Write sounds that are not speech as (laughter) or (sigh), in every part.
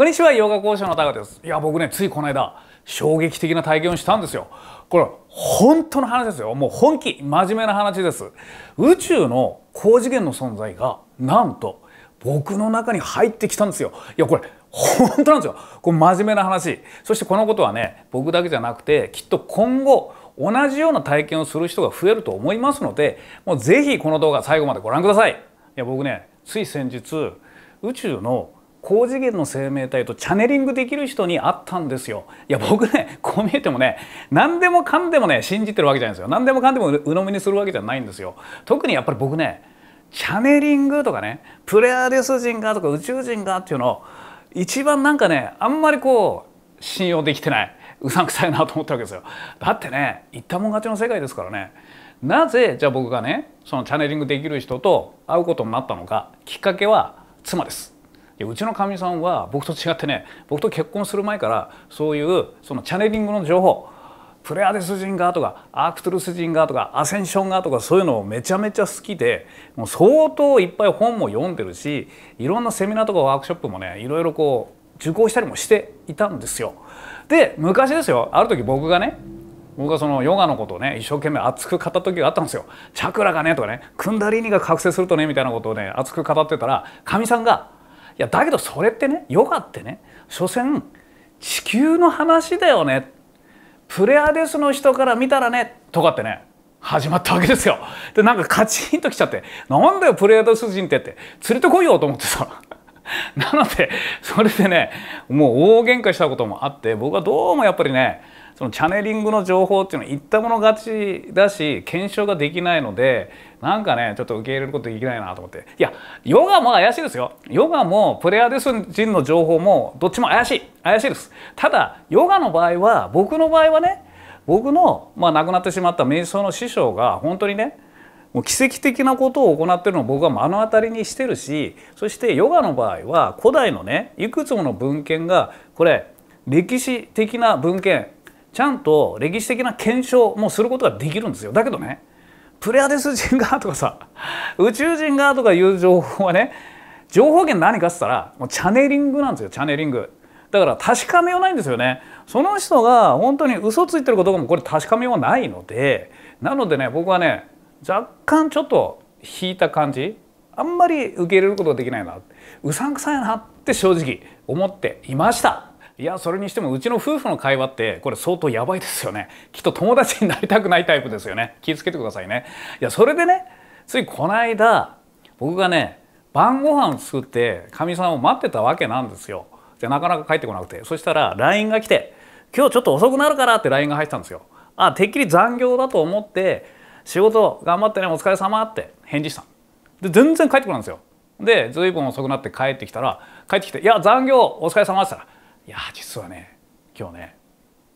こんにちは、ヨガ講師のタです。いや、僕ね、ついこの間、衝撃的な体験をしたんですよ。これ、本当の話ですよ。もう本気、真面目な話です。宇宙の高次元の存在が、なんと、僕の中に入ってきたんですよ。いや、これ、本当なんですよ。これ真面目な話。そしてこのことはね、僕だけじゃなくて、きっと今後、同じような体験をする人が増えると思いますので、もうぜひこの動画最後までご覧ください。いや、僕ね、つい先日、宇宙の高次元の生命体とチャネリングできる人に会ったんですよ。いや僕ねこう見えてもね何でもかんでもね信じてるわけじゃないんですよ。何でもかんでも鵜呑みにするわけじゃないんですよ。特にやっぱり僕ねチャネリングとかねプレアデス人がとか宇宙人がっていうのを一番なんかねあんまりこう信用できてないうさんくさいなと思ったわけですよ。だってね言ったもん勝ちの世界ですからね。なぜじゃあ僕がねそのチャネリングできる人と会うことになったのかきっかけは妻です。でうちのかみさんは僕と違ってね僕と結婚する前からそういうそのチャネリングの情報プレアデス人がとかアークトゥルス人がとかアセンションがとかそういうのをめちゃめちゃ好きでもう相当いっぱい本も読んでるしいろんなセミナーとかワークショップもねいろいろこう受講したりもしていたんですよ。で昔ですよある時僕がね僕はそのヨガのことをね一生懸命熱く語った時があったんですよ。チャクラがねとかねクンダリーニが覚醒するとねみたいなことをね熱く語ってたらかみさんがいやだけどそれってねヨガってね所詮地球の話だよねプレアデスの人から見たらねとかってね始まったわけですよ。でなんかカチンときちゃって「なんだよプレアデス人って」って連れてこいよと思ってさ。(laughs) なのでそれでねもう大喧嘩したこともあって僕はどうもやっぱりねそのチャネリングの情報っていうのは言ったもの勝ちだし検証ができないのでなんかねちょっと受け入れることできないなと思っていやヨガも怪しいですよヨガもプレアデス人の情報もどっちも怪しい怪しいですただヨガの場合は僕の場合はね僕の、まあ、亡くなってしまった瞑想の師匠が本当にねもう奇跡的なことを行ってるのを僕は目の当たりにしてるしそしてヨガの場合は古代のねいくつもの文献がこれ歴史的な文献ちゃんと歴史的な検証もすることができるんですよだけどねプレアデス人がとかさ宇宙人がとかいう情報はね情報源何かっつったらもうチャネリングなんですよチャネリングだから確かめようないんですよねその人が本当に嘘ついてることもこれ確かめようないのでなのでね僕はね若干ちょっと引いた感じあんまり受け入れることができないなうさんくさいなって正直思っていました。いやそれにしてもうちの夫婦の会話ってこれ相当やばいですよねきっと友達になりたくないタイプですよね気をつけてくださいねいやそれでねついこの間僕がね晩ご飯作ってかみさんを待ってたわけなんですよでなかなか帰ってこなくてそしたら LINE が来て「今日ちょっと遅くなるから」って LINE が入ってたんですよあてっきり残業だと思って仕事頑張ってねお疲れ様って返事したで全然帰ってこないんですよで随分遅くなって帰ってきたら帰ってきて「いや残業お疲れ様でしたらいや実はね今日ね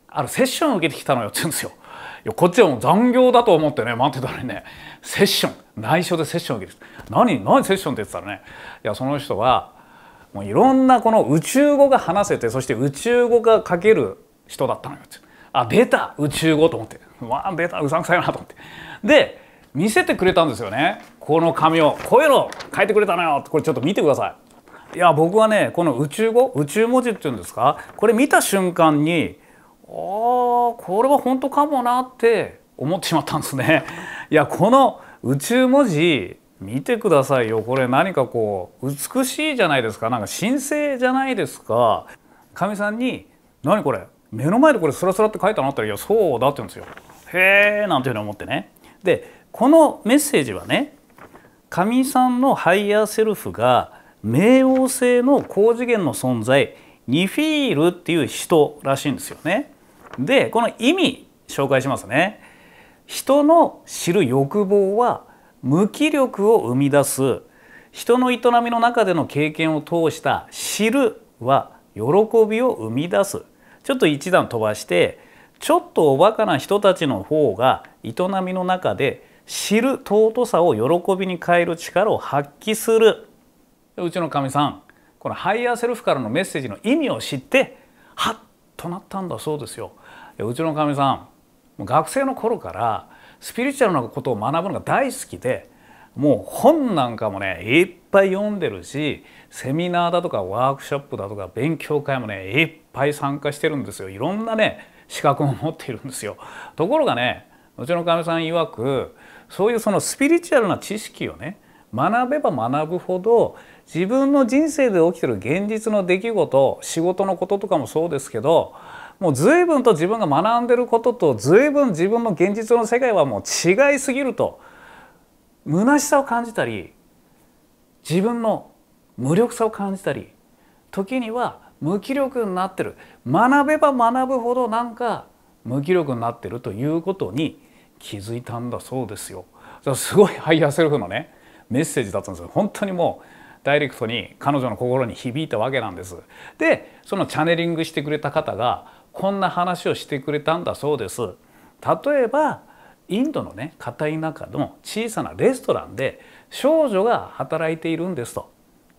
あるセッションを受けてきたのよって言うんですよ。いやこっちはもう残業だと思ってね待ってたらねセッション内緒でセッションを受けて何何セッションって言ってたらねいやその人はもういろんなこの宇宙語が話せてそして宇宙語が書ける人だったのよってあ出た宇宙語と思ってわあ出たうさんくさいなと思ってで見せてくれたんですよねこの紙をこういうの書いてくれたのよこれちょっと見てくださいいや僕はねこの宇宙語宇宙文字っていうんですかこれ見た瞬間にああこれは本当かもなって思ってしまったんですね。(laughs) いやこの宇宙文字見てくださいよこれ何かこう美しいじゃないですかなんか神聖じゃないですか神さんに「何これ目の前でこれスラスラって書いたの?」ってたら「いやそうだ」って言うんですよ。へえなんていうふうに思ってね。でこのメッセージはね神さんのハイヤーセルフが冥王星の高次元の存在ニフィールっていう人らしいんですよね。でこの意味紹介しますね。人の知る欲望は無気力を生み出す人の営みの中での経験を通した「知る」は喜びを生み出すちょっと一段飛ばしてちょっとおバカな人たちの方が営みの中で知る尊さを喜びに変える力を発揮するうちのかみさんこのハイヤーセルフからのメッセージの意味を知ってはっとなったんだそうですよ。うちのかみさん学生の頃からスピリチュアルなことを学ぶのが大好きでもう本なんかもねいっぱい読んでるしセミナーだとかワークショップだとか勉強会もねいっぱい参加してるんですよいろんなね資格も持っているんですよ。ところがねうちのかみさん曰くそういうそのスピリチュアルな知識をね学べば学ぶほど自分の人生で起きてる現実の出来事仕事のこととかもそうですけどもう随分と自分が学んでることと随分自分の現実の世界はもう違いすぎると虚しさを感じたり自分の無力さを感じたり時には無気力になってる学べば学ぶほどなんか無気力になってるということに気づいたんだそうですよ。すごいハイヤーセルフのねメッセージだったんですよ本当にもうダイレクトに彼女の心に響いたわけなんです。でそのチャネリングしてくれた方がこんな話をしてくれたんだそうです。例えばインドのね片田舎の小さなレストランで少女が働いているんですと。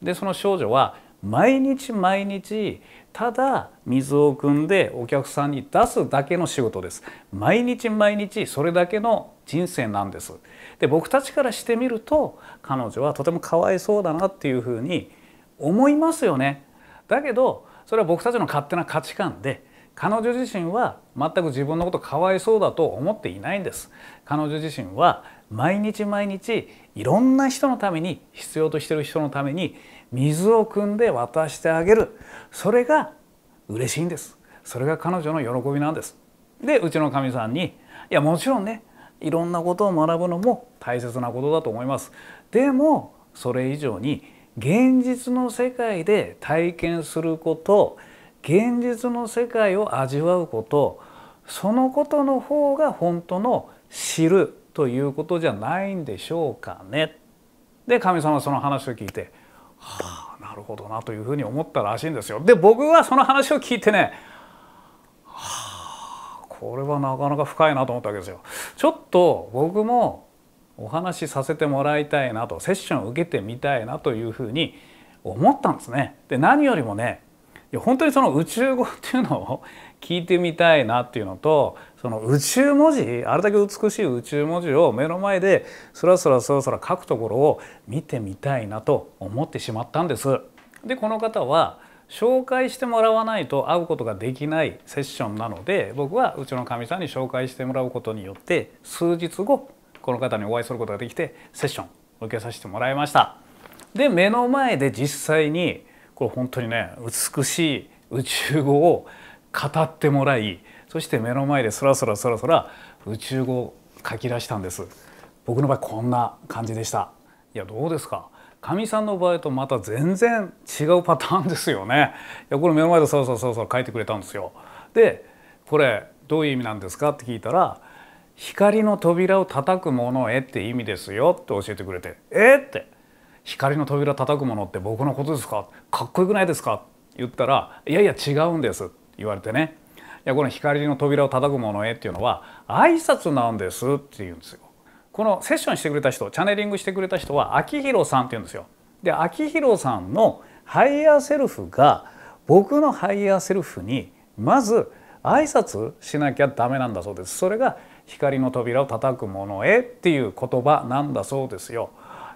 でその少女は毎日毎日ただ水を汲んでお客さんに出すだけの仕事です毎日毎日それだけの人生なんです。で僕たちからしてみると彼女はとてもかわいそうだなっていうふうに思いますよね。だけどそれは僕たちの勝手な価値観で彼女自身は全く自分のことかわいそうだと思っていないんです彼女自身は毎日毎日いろんな人のために必要としてる人のために水を汲んで渡してあげるそれが嬉しいんですそれが彼女の喜びなんですでうちのかみさんに「いやもちろんねいろんなことを学ぶのも大切なことだと思います。でもそれ以上に現実の世界で体験すること現実の世界を味わうことそのことの方が本当の知るということじゃないんでしょうかね。で神様はその話を聞いてはあなるほどなというふうに思ったらしいんですよ。で僕はその話を聞いてねこれはなかなか深いなと思ったわけですよ。ちょっと僕もお話しさせてもらいたいなとセッションを受けてみたいなというふうに思ったんですね。で何よりもねいや本当にその宇宙語っていうのを聞いてみたいなっていうのとその宇宙文字あれだけ美しい宇宙文字を目の前でそらそらそらそら書くところを見てみたいなと思ってしまったんです。でこの方は紹介してもらわないと会うことができないセッションなので僕はうちのかみさんに紹介してもらうことによって数日後この方にお会いすることができてセッション受けさせてもらいましたで目の前で実際にこれ本当にね美しい宇宙語を語ってもらいそして目の前でそらそらそらそら宇宙語を書き出したんです僕の場合こんな感じでしたいやどうですかかみさんの場合とまた全然違うパターンですよね。いやこれ目の前でそうそうそうそう書いてくれたんですよ。でこれどういう意味なんですかって聞いたら「光の扉を叩くものへ」って意味ですよって教えてくれて「えっ?」って「光の扉叩くものって僕のことですかかっこよくないですか?」言ったら「いやいや違うんです」って言われてね「いやこの光の扉を叩くものへ」っていうのは挨拶なんですって言うんですよ。このセッションしてくれた人チャネリングしてくれた人は秋広さんって言うんですよ。で秋広さんのハイヤーセルフが僕のハイヤーセルフにまず挨拶しなきゃダメなんだそうです。それが光の扉を叩く者へっていう言葉なんだそうですよ。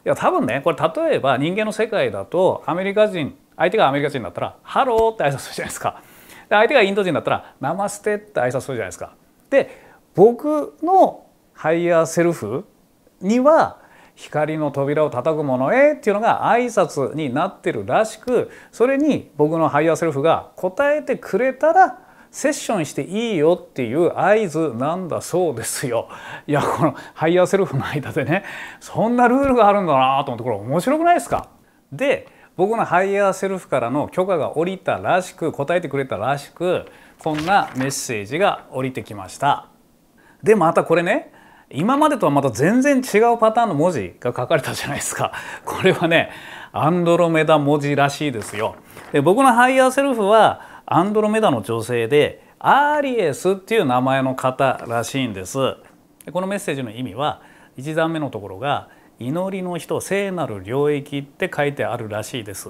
いや多分ねこれ例えば人間の世界だとアメリカ人相手がアメリカ人だったら「ハロー」って挨拶するじゃないですか。で相手がインド人だったら「ナマステ」って挨拶するじゃないですか。で僕のハイヤーセルフには光の扉を叩く者へっていうのが挨拶になってるらしくそれに僕のハイヤーセルフが答えてくれたらセッションしていいよっていう合図なんだそうですよ。いやこのハイヤーセルフの間でねそんなルールがあるんだなと思ってこれ面白くないですかで僕のハイヤーセルフからの許可が下りたらしく答えてくれたらしくこんなメッセージが降りてきました。でまたこれね今までとはまた全然違うパターンの文字が書かれたじゃないですか。(laughs) これはねアンドロメダ文字らしいですよ。で僕のハイヤーセルフはアンドロメダの女性でアーリエスっていう名前の方らしいんです。でこのメッセージの意味は1段目のところが祈りの人聖なる領域って書いてあるらしいです。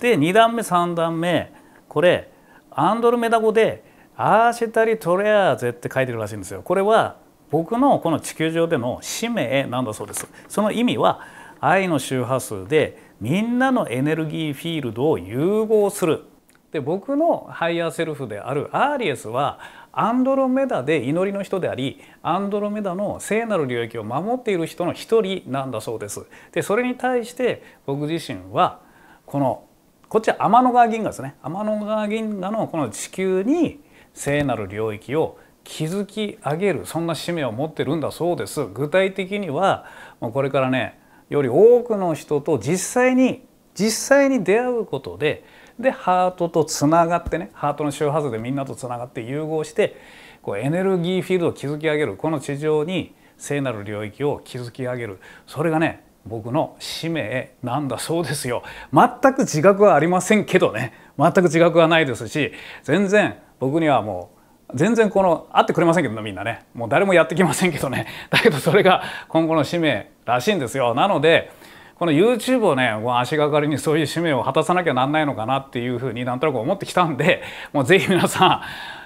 で2段目3段目これアンドロメダ語でアーシェタリトレアーゼって書いてるらしいんですよ。これは僕のこの地球上での使命なんだそうですその意味は愛の周波数でみんなのエネルギーフィールドを融合するで僕のハイヤーセルフであるアーリエスはアンドロメダで祈りの人でありアンドロメダの聖なる領域を守っている人の一人なんだそうです。でそれに対して僕自身はこのこっちは天の川銀河ですね天の川銀河のこの地球に聖なる領域を築き上げるそんな使命を持ってるんだそうです具体的にはこれからねより多くの人と実際に実際に出会うことででハートとつながってねハートの周波数でみんなとつながって融合してこうエネルギーフィールドを築き上げるこの地上に聖なる領域を築き上げるそれがね僕の使命なんだそうですよ全く自覚はありませんけどね全く自覚はないですし全然僕にはもう全然この会ってくれませんけどみんなねもう誰もやってきませんけどね (laughs) だけどそれが今後の使命らしいんですよなのでこの YouTube をねもう足がかりにそういう使命を果たさなきゃなんないのかなっていうふうになんとなく思ってきたんでもうぜひ皆さ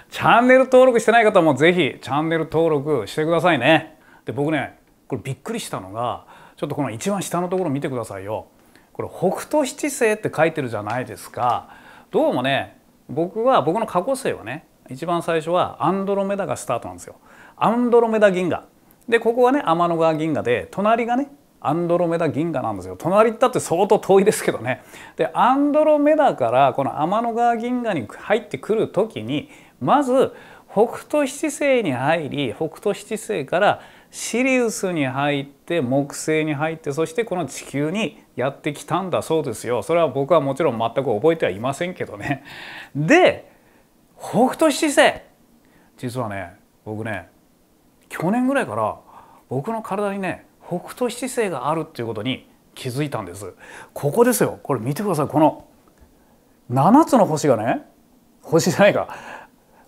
んチャンネル登録してない方もぜひチャンネル登録してくださいねで僕ねこれびっくりしたのがちょっとこの一番下のところ見てくださいよこれ北斗七星って書いてるじゃないですかどうもね僕は僕の過去生はね一番最初はアンドロメダがスタートなんですよ。アンドロメダ銀河。でここがね天の川銀河で隣がねアンドロメダ銀河なんですよ隣だって相当遠いですけどねでアンドロメダからこの天の川銀河に入ってくる時にまず北斗七星に入り北斗七星からシリウスに入って木星に入ってそしてこの地球にやってきたんだそうですよそれは僕はもちろん全く覚えてはいませんけどねで北斗七星実はね僕ね去年ぐらいから僕の体にね北斗七星があるっていうことに気づいたんですここですよこれ見てくださいこの7つの星がね星じゃないか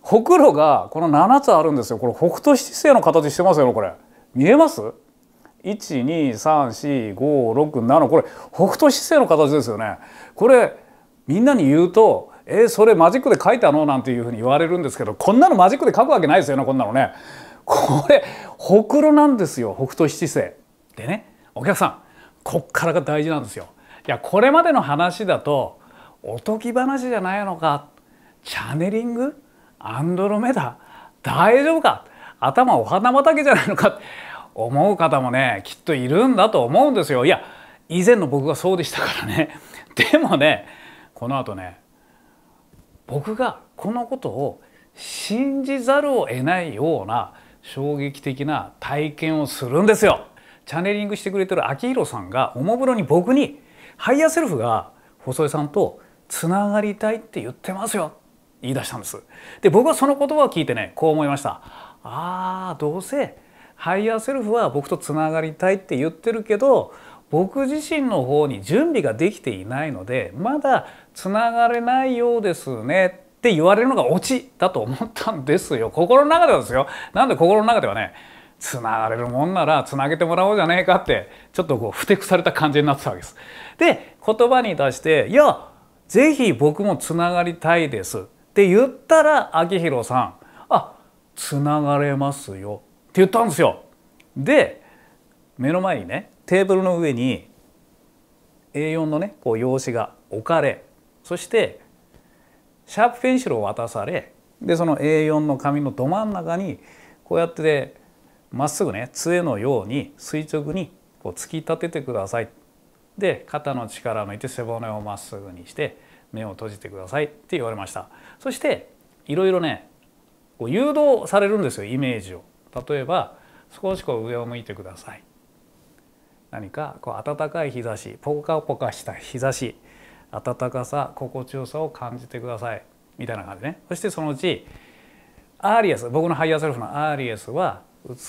ほくろがこの7つあるんですよこれ北斗七星の形してますよこれ見えます ?1234567 これ北斗七星の形ですよねこれみんなに言うと「えー、それマジックで書いたの?」なんていうふうに言われるんですけどこんなのマジックで書くわけないですよねこんなのね。これほくろなんですよ北斗七星。でねお客さんこっからが大事なんですよ。いやこれまでの話だとおとぎ話じゃないのかチャネリングアンドロメダ大丈夫か頭お花畑じゃないのか思う方もねきっといるんだと思うんですよ。いや以前の僕がそうでしたからね。でもねこの後ね僕がこのことを信じざるを得ないような衝撃的な体験をするんですよ。チャネリングしてくれてる秋広さんがおもむろに僕にハイヤーセルフが細井さんとつながりたいって言ってますよ言い出したんです。で僕はその言葉を聞いてねこう思いました。あーどうせハイヤーセルフは僕とつながりたいって言ってるけど僕自身の方に準備ができていないのでまだつながれないようですねって言われるのがオチだと思ったんですよ心の中ではですよなんで心の中ではねつながれるもんならつなげてもらおうじゃねえかってちょっとこうふてくされた感じになってたわけです。で言葉に出して「いやぜひ僕もつながりたいです」って言ったら明宏さん「あつながれますよ」って言ったんですよ。で目の前にねテーブルの上に A4 のねこう用紙が置かれそしてシャープペンシルを渡されでその A4 の紙のど真ん中にこうやってまっすぐね杖のように垂直にこう突き立ててくださいで肩の力を抜いて背骨をまっすぐにして目を閉じてくださいって言われましたそしていろいろねこう誘導されるんですよイメージを例えば少しこう上を向いてください何かこう暖かい日差しポカポカした日差し暖かさ心地よさを感じてくださいみたいな感じねそしてそのうちアーリエス僕のハイヤーセルフのアーリエスは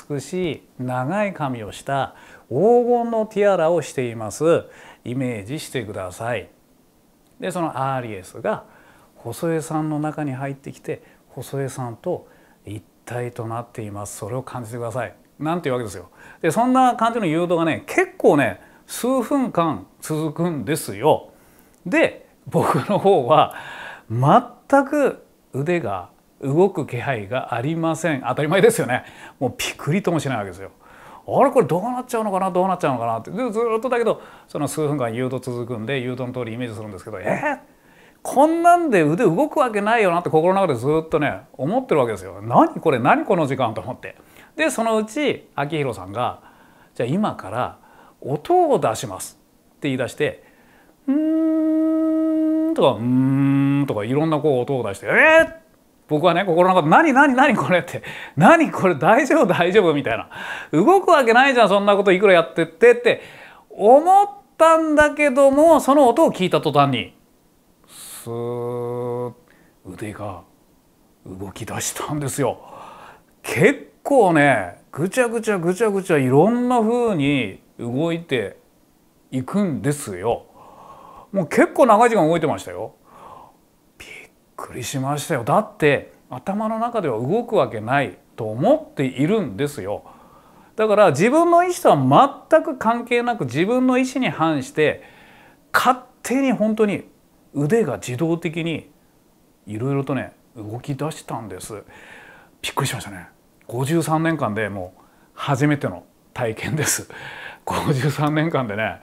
美しい長い髪をした黄金のティアラをしていますイメージしてくださいでそのアーリエスが細江さんの中に入ってきて細江さんと一体となっていますそれを感じてくださいなんていうわけですよ。でそんな感じの誘導がね結構ね数分間続くんですよ。で僕の方は全く腕が動く気配がありません当たり前ですよねもうピクリともしないわけですよ。あれこれどうなっちゃうのかなどうなっちゃうのかなってでずっとだけどその数分間誘導続くんで誘導の通りイメージするんですけどえー、こんなんで腕動くわけないよなって心の中でずっとね思ってるわけですよ。何これ何この時間と思って。でそのうち明宏さんが「じゃあ今から音を出します」って言い出して「うん」とか「うん」とかいろんなこう音を出して「えー、僕はね心の中で「何何何これ」って「何これ大丈夫大丈夫」みたいな「動くわけないじゃんそんなこといくらやってって」って思ったんだけどもその音を聞いた途端にスーッ腕が動き出したんですよ。結構ねぐちゃぐちゃぐちゃぐちゃいろんな風に動いていくんですよ。もう結構長い時間動いてましたよ。びっくりしましたよ。だって頭の中では動くわけないと思っているんですよ。だから自分の意思とは全く関係なく自分の意思に反して勝手に本当に腕が自動的にいろいろとね動き出したんです。びっくりしましたね。53年間でもう初めての体験です (laughs) 53年間でね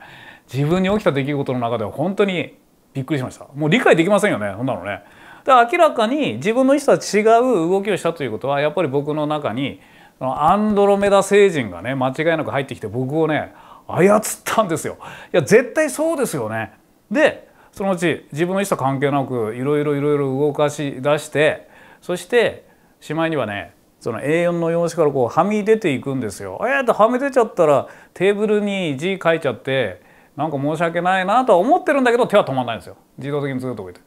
自分に起きた出来事の中では本当にびっくりしましたもう理解できませんよねそんなのねだ明らかに自分の意思とは違う動きをしたということはやっぱり僕の中にアンドロメダ星人がね間違いなく入ってきて僕をね操ったんですよいや絶対そうですよねでそのうち自分の意思と関係なくいろいろいろいろ動かし出してそしてしまいにはねその A4 の用紙からこうはみ出ていくんですよ。ええっとはみ出ちゃったらテーブルに字書いちゃってなんか申し訳ないなとは思ってるんだけど手は止まんないんですよ自動的にずっと置いて。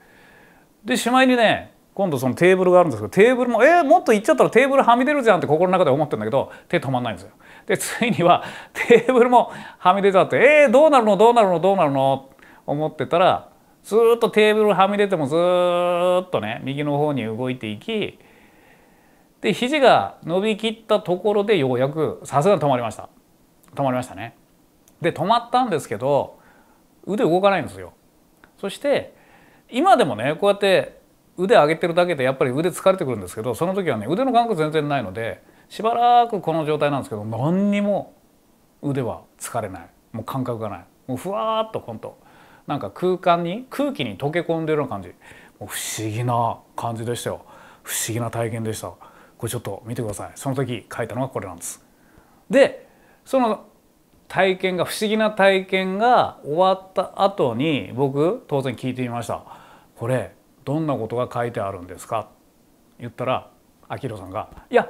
でしまいにね今度そのテーブルがあるんですけどテーブルも「えー、もっと行っちゃったらテーブルはみ出るじゃん」って心の中で思ってるんだけど手止まんないんですよ。でついにはテーブルもはみ出ちゃって「えー、どうなるのどうなるのどうなるの?」思ってたらずっとテーブルはみ出てもずっとね右の方に動いていきで肘が伸びきったところでようやくさすがに止まりました止まりましたねで止まったんですけど腕動かないんですよそして今でもねこうやって腕上げてるだけでやっぱり腕疲れてくるんですけどその時はね腕の感覚全然ないのでしばらくこの状態なんですけど何にも腕は疲れないもう感覚がないもうふわっとほんとなんか空間に空気に溶け込んでるような感じもう不思議な感じでしたよ不思議な体験でした。これちょっと見てくださいその時書いたのがこれなんです。でその体験が不思議な体験が終わった後に僕当然聞いてみました「これどんなことが書いてあるんですか?」言ったらあきろさんが「いや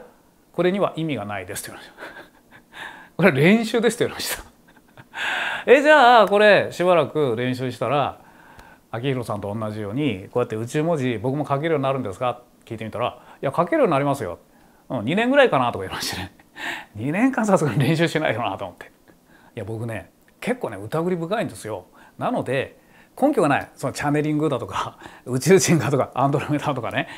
これには意味がないです」って言われました「(laughs) これ練習です」って言われました (laughs) えじゃあこれしばらく練習したらあきひろさんと同じようにこうやって宇宙文字僕も書けるようになるんですか聞いてみたら「いや書けるようになりますよ」うん「2年ぐらいかな」とか言いましてね2 (laughs) 年間さすがに練習しないよなと思っていや僕ね結構ね疑り深いんですよなので根拠がないそのチャネリングだとか (laughs) 宇宙人だとかアンドロメダとかね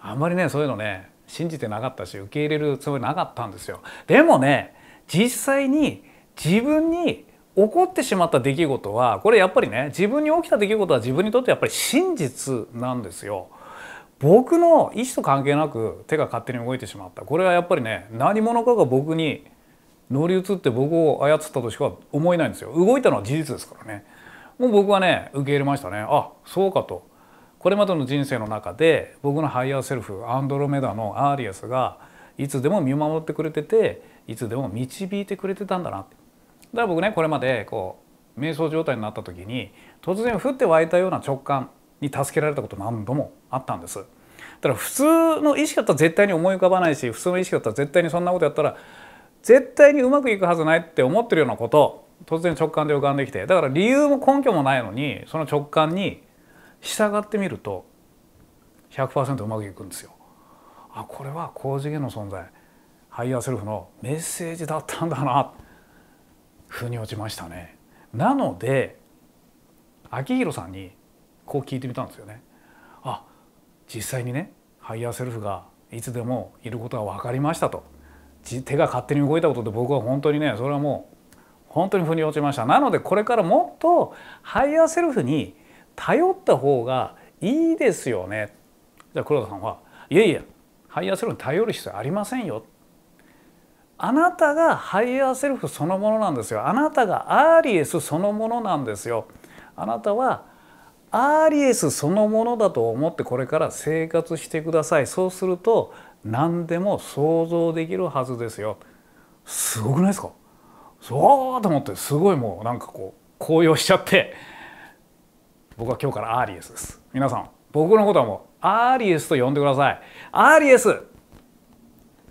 あんまりねそういうのね信じてなかったし受け入れるつもりなかったんですよでもね実際に自分に起こってしまった出来事はこれやっぱりね自分に起きた出来事は自分にとってやっぱり真実なんですよ僕の意思と関係なく手が勝手に動いてしまったこれはやっぱりね何者かが僕に乗り移って僕を操ったとしか思えないんですよ動いたのは事実ですからねもう僕はね受け入れましたねあそうかとこれまでの人生の中で僕のハイヤーセルフアンドロメダのアーリアスがいつでも見守ってくれてていつでも導いてくれてたんだなってだから僕ねこれまでこう瞑想状態になった時に突然降って湧いたような直感に助けられたこと何度もあったんですだから普通の意識だったら絶対に思い浮かばないし普通の意識だったら絶対にそんなことやったら絶対にうまくいくはずないって思ってるようなこと突然直感で浮かんできてだから理由も根拠もないのにその直感に従ってみると100%うまくいくんですよ。あこれは高次元の存在ハイヤーセルフのメッセージだったんだな腑に落ちましたね。なので秋広さんにこう聞いてみたんですよね。実際にねハイヤーセルフがいつでもいることが分かりましたと手が勝手に動いたことで僕は本当にねそれはもう本当に腑に落ちましたなのでこれからもっとハイヤーセルフに頼った方がいいですよねじゃあ黒田さんはいやいやハイヤーセルフに頼る必要ありませんよあなたがハイヤーセルフそのものなんですよあなたがアーリエスそのものなんですよあなたはアーリエスそのものだと思ってこれから生活してくださいそうすると何でも想像できるはずですよすごくないですかそうと思ってすごいもうなんかこう高揚しちゃって僕は今日からアーリエスです皆さん僕のことはもうアーリエスと呼んでくださいアーリエス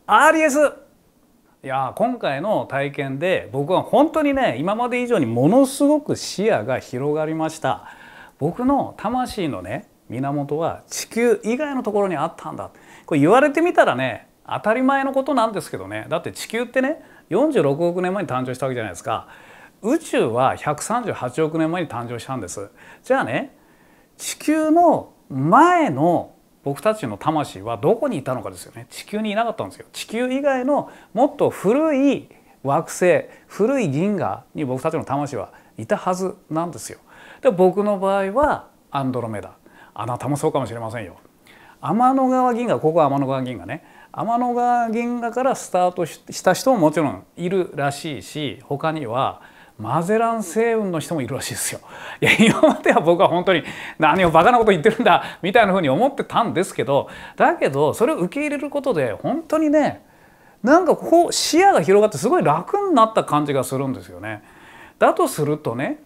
アーリエスいや今回の体験で僕は本当にね今まで以上にものすごく視野が広がりました。僕の魂のね源は地球以外のところにあったんだこれ言われてみたらね当たり前のことなんですけどねだって地球ってね46億年前に誕生したわけじゃないですか宇宙は138億年前に誕生したんですじゃあね地球の前の僕たちの魂はどこにいたのかですよね地球にいなかったんですよ地球以外のもっと古い惑星古い銀河に僕たちの魂はいたはずなんですよで僕の場合はアンドロメダあなたもそうかもしれませんよ。天の川銀河ここは天の川銀河ね天の川銀河からスタートした人ももちろんいるらしいし他にはマゼラン星雲の人もいるらしいですよ。(laughs) いや今までは僕は本当に何をバカなこと言ってるんだみたいなふうに思ってたんですけどだけどそれを受け入れることで本当にねなんかこう視野が広がってすごい楽になった感じがするんですよね。だとするとね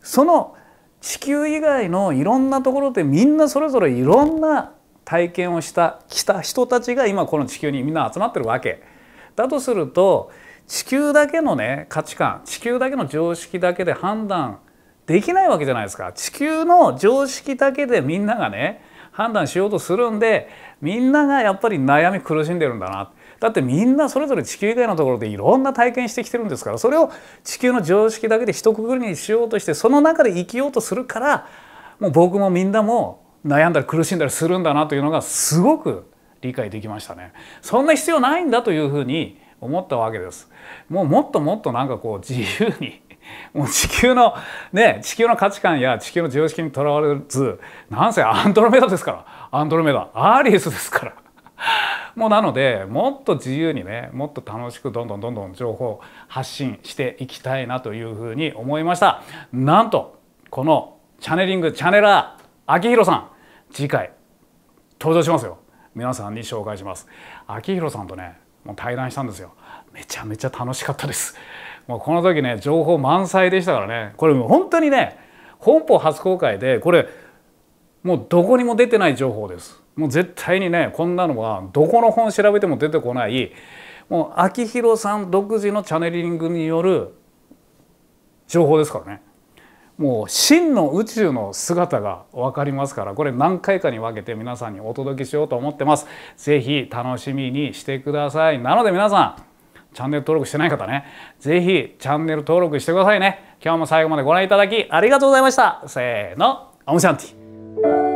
その地球以外のいろんなところでみんなそれぞれいろんな体験をした来た人たちが今この地球にみんな集まってるわけだとすると地球だけのね価値観地球だけの常識だけで判断できないわけじゃないですか地球の常識だけでみんながね判断しようとするんでみんながやっぱり悩み苦しんでるんだなだってみんなそれぞれ地球以外のところでいろんな体験してきてるんですからそれを地球の常識だけで一括りにしようとしてその中で生きようとするからもう僕もみんなも悩んだり苦しんだりするんだなというのがすごく理解できましたね。そんな必要ないんだというふうに思ったわけです。もうもっともっとなんかこう自由に (laughs) もう地球のね地球の価値観や地球の常識にとらわれずなんせアンドロメダですからアンドロメダアーリウスですから。もうなのでもっと自由にねもっと楽しくどんどんどんどん情報発信していきたいなというふうに思いましたなんとこのチャネリングチャネラー明宏さん次回登場しますよ皆さんに紹介します明宏さんとねもう対談したんですよめちゃめちゃ楽しかったですもうこの時ね情報満載でしたからねこれもう本当にね本邦初公開でこれもうどこにも出てない情報ですもう絶対にねこんなのはどこの本調べても出てこないもう秋広さん独自のチャネリングによる情報ですからねもう真の宇宙の姿が分かりますからこれ何回かに分けて皆さんにお届けしようと思ってます。是非楽しみにしてください。なので皆さんチャンネル登録してない方ね是非チャンネル登録してくださいね。今日も最後までご覧いただきありがとうございました。せーの、オムシャンティ。